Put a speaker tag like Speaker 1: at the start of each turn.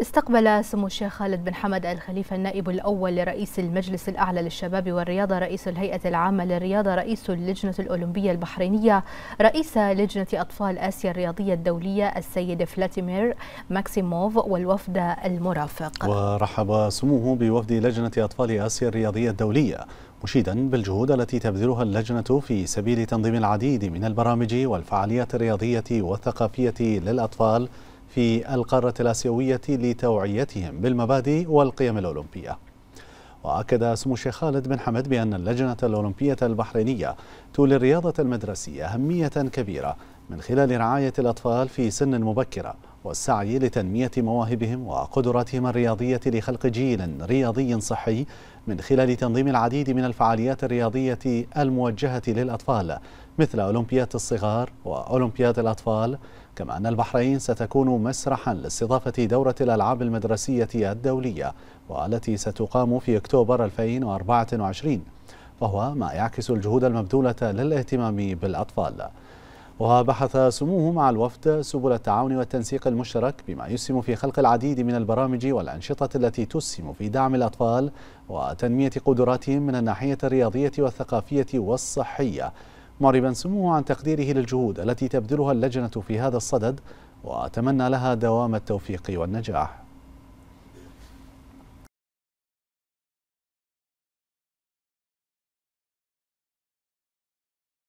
Speaker 1: استقبل سمو الشيخ خالد بن حمد الخليفة النائب الأول لرئيس المجلس الأعلى للشباب والرياضة رئيس الهيئة العامة للرياضة رئيس اللجنة الأولمبية البحرينية رئيس لجنة أطفال آسيا الرياضية الدولية السيد فلاتيمير ماكسيموف والوفد المرافق
Speaker 2: ورحب سموه بوفد لجنة أطفال آسيا الرياضية الدولية مشيدا بالجهود التي تبذلها اللجنة في سبيل تنظيم العديد من البرامج والفعاليات الرياضية والثقافية للأطفال في القارة الآسيوية لتوعيتهم بالمبادئ والقيم الأولمبية وأكد سمو الشيخ خالد بن حمد بأن اللجنة الأولمبية البحرينية تولي الرياضة المدرسية أهمية كبيرة من خلال رعاية الأطفال في سن مبكرة والسعي لتنمية مواهبهم وقدراتهم الرياضية لخلق جيل رياضي صحي من خلال تنظيم العديد من الفعاليات الرياضية الموجهة للأطفال مثل أولمبياد الصغار وأولمبياد الأطفال كما أن البحرين ستكون مسرحا لاستضافة دورة الألعاب المدرسية الدولية والتي ستقام في أكتوبر 2024 وهو ما يعكس الجهود المبذولة للاهتمام بالأطفال وبحث سموه مع الوفد سبل التعاون والتنسيق المشترك بما يسهم في خلق العديد من البرامج والأنشطة التي تسهم في دعم الأطفال وتنمية قدراتهم من الناحية الرياضية والثقافية والصحية معربا سموه عن تقديره للجهود التي تبذلها اللجنة في هذا الصدد وأتمنى لها دوام التوفيق والنجاح